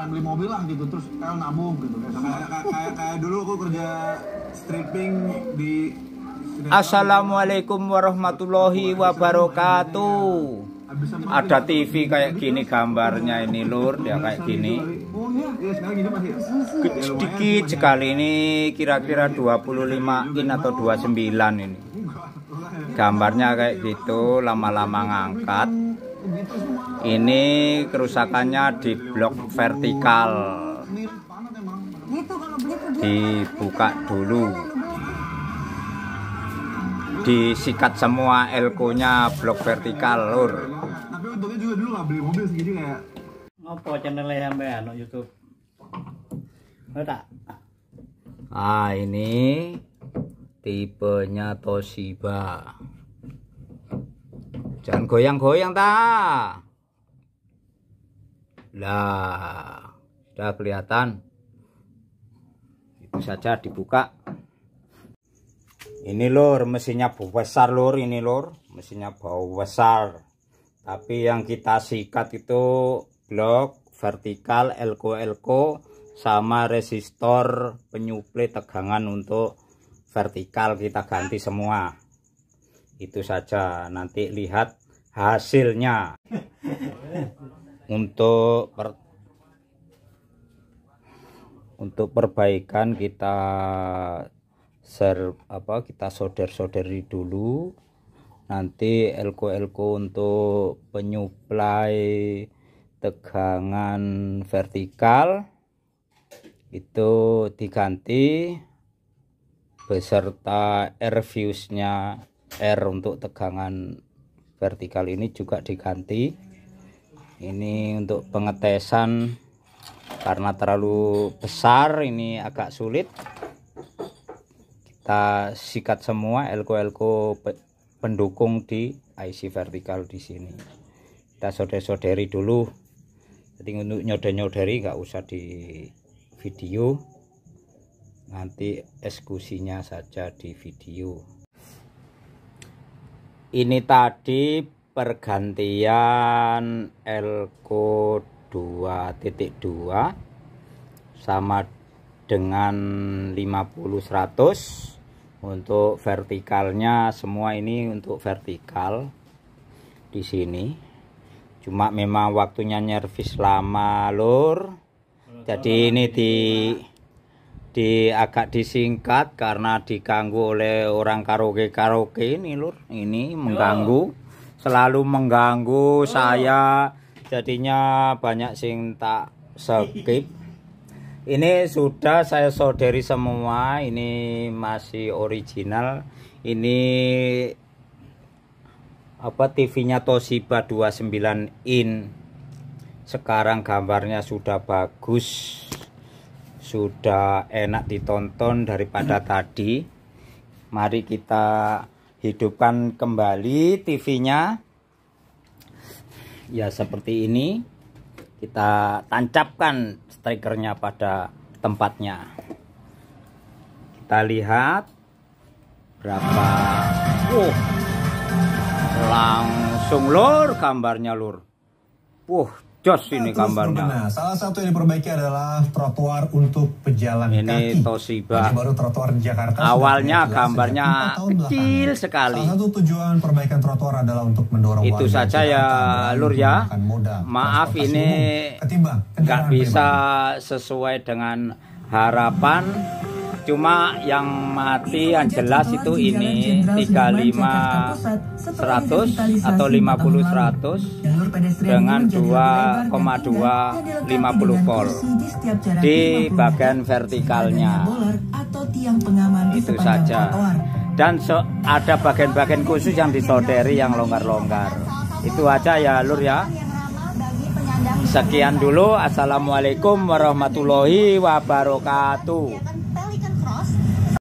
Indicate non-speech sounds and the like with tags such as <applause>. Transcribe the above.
pengen beli mobil lah gitu terus kayak nabung gitu kayak kayak kayak dulu aku kerja stripping di Assalamualaikum warahmatullahi wabarakatuh. Iya. Ada TV kayak gini gambarnya ini lur ya kayak iya, gini. Oh, iya. Sedikit sekali ini kira-kira 25 in atau 29 ini. Gambarnya kayak gitu lama-lama ngangkat. Ini kerusakannya di blok vertikal. Dibuka dulu. Disikat semua elkonya blok vertikal, Lur. Tapi untungnya juga dulu nggak beli mobil segini kayak ngopo sampai anu YouTube. tak? Ah, ini tipenya Toshiba. Jangan goyang-goyang ta. Lah, sudah kelihatan. Itu saja dibuka. Ini lor mesinnya besar lor ini lor, mesinnya bau besar. Tapi yang kita sikat itu blok vertikal elko elko sama resistor penyuplai tegangan untuk vertikal kita ganti semua itu saja nanti lihat hasilnya untuk per, untuk perbaikan kita ser apa kita solder-solderi dulu nanti elko-elko untuk penyuplai tegangan vertikal itu diganti beserta air fuse nya R untuk tegangan vertikal ini juga diganti ini untuk pengetesan karena terlalu besar ini agak sulit kita sikat semua elko-elko pendukung di IC vertikal di sini kita solder-solderi dulu jadi untuk nyoder-nyoderi nggak usah di video nanti eksekusinya saja di video ini tadi pergantian elko 2.2 sama dengan 50 100 untuk vertikalnya semua ini untuk vertikal di sini cuma memang waktunya nyervis lama lur jadi ini di di agak disingkat karena diganggu oleh orang karaoke karaoke ini lur ini mengganggu oh. selalu mengganggu oh. saya jadinya banyak sing tak skip <laughs> ini sudah saya saudari semua ini masih original ini apa TV-nya Toshiba 29 in sekarang gambarnya sudah bagus sudah enak ditonton daripada <clears throat> tadi. Mari kita hidupkan kembali TV-nya. Ya seperti ini. Kita tancapkan strikernya pada tempatnya. Kita lihat berapa. uh Langsung lur gambarnya lur. Wuh, jos ini gambarnya. Nah, salah satu yang diperbaiki adalah trotoar untuk pejalan ini kaki. Ini Toshiba. Ini baru trotoar di Jakarta. Awalnya gambarnya kecil sekali. Salah satu tujuan perbaikan trotoar adalah untuk mendorong Itu saja ya, Lur ya. Maaf ini nggak bisa sesuai dengan harapan cuma yang mati yang jelas itu ini 35 100 atau 50 100 dengan 2,2 50 volt di bagian vertikalnya itu saja dan so, ada bagian-bagian khusus yang disoderi yang longgar-longgar itu aja ya lur ya sekian dulu assalamualaikum warahmatullahi wabarakatuh